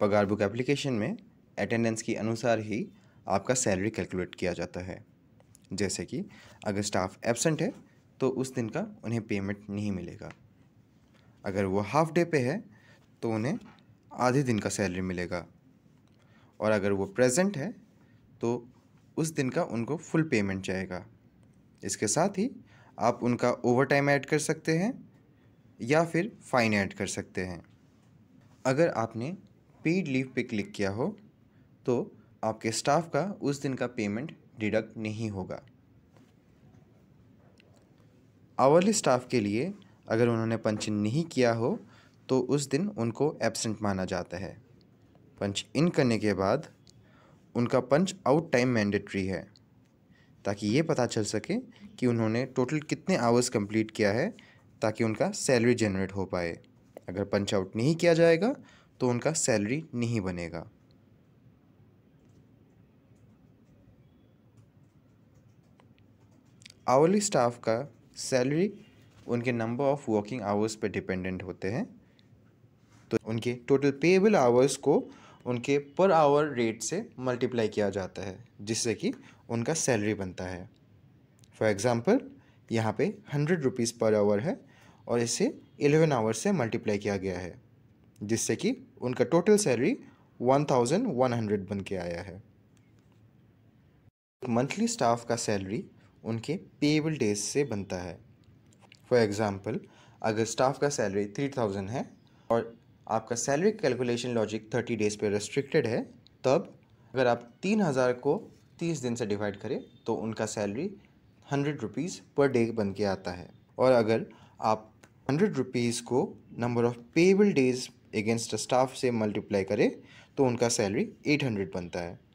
पगार book application में attendance के अनुसार ही आपका सैलरी कैलकुलेट किया जाता है जैसे कि अगर स्टाफ एबसेंट है तो उस दिन का उन्हें पेमेंट नहीं मिलेगा अगर वो हाफ डे पे है तो उन्हें आधे दिन का सैलरी मिलेगा और अगर वो प्रेजेंट है तो उस दिन का उनको फुल पेमेंट जाएगा इसके साथ ही आप उनका ओवर टाइम ऐड कर सकते हैं या फिर फ़ाइन ऐड कर सकते हैं अगर आपने पेड लीव पे क्लिक किया हो तो आपके स्टाफ का उस दिन का पेमेंट डिडक्ट नहीं होगा आवरली स्टाफ के लिए अगर उन्होंने पंच नहीं किया हो तो उस दिन उनको एबसेंट माना जाता है पंच इन करने के बाद उनका पंच आउट टाइम मैंडेटरी है ताकि ये पता चल सके कि उन्होंने टोटल कितने आवर्स कंप्लीट किया है ताकि उनका सैलरी जनरेट हो पाए अगर पंच आउट नहीं किया जाएगा तो उनका सैलरी नहीं बनेगा आवर्ली स्टाफ का सैलरी उनके नंबर ऑफ वर्किंग आवर्स पर डिपेंडेंट होते हैं तो उनके टोटल पेएबल आवर्स को उनके पर आवर रेट से मल्टीप्लाई किया जाता है जिससे कि उनका सैलरी बनता है फॉर एग्ज़ाम्पल यहाँ पे हंड्रेड रुपीज़ पर आवर है और इसे एलेवन आवर्स से मल्टीप्लाई किया गया है जिससे कि उनका total salary one thousand one hundred बन के आया है मंथली स्टाफ का सैलरी उनके पेबल डेज से बनता है फॉर एग्ज़ाम्पल अगर स्टाफ का सैलरी थ्री थाउजेंड है और आपका salary calculation logic thirty days पे रेस्ट्रिक्टेड है तब अगर आप तीन हज़ार को तीस दिन से डिवाइड करें तो उनका salary hundred rupees per day बन के आता है और अगर आप हंड्रेड रुपीज़ को number of payable days against staff से मल्टीप्लाई करें तो उनका सैलरी एट हंड्रेड बनता है